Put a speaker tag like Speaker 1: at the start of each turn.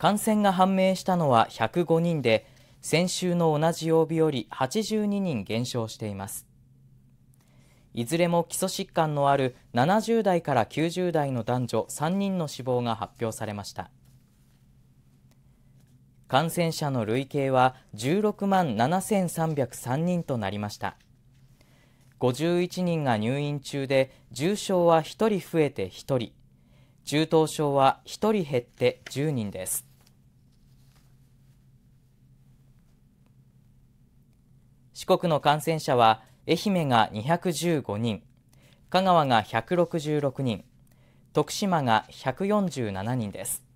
Speaker 1: 感染が判明したのは105人で先週の同じ曜日より82人減少していますいずれも基礎疾患のある70代から90代の男女3人の死亡が発表されました感染者の累計は16万7303人となりました51人が入院中で重症は1人増えて1人中等症は1人減って10人です四国の感染者は愛媛が215人香川が166人徳島が147人です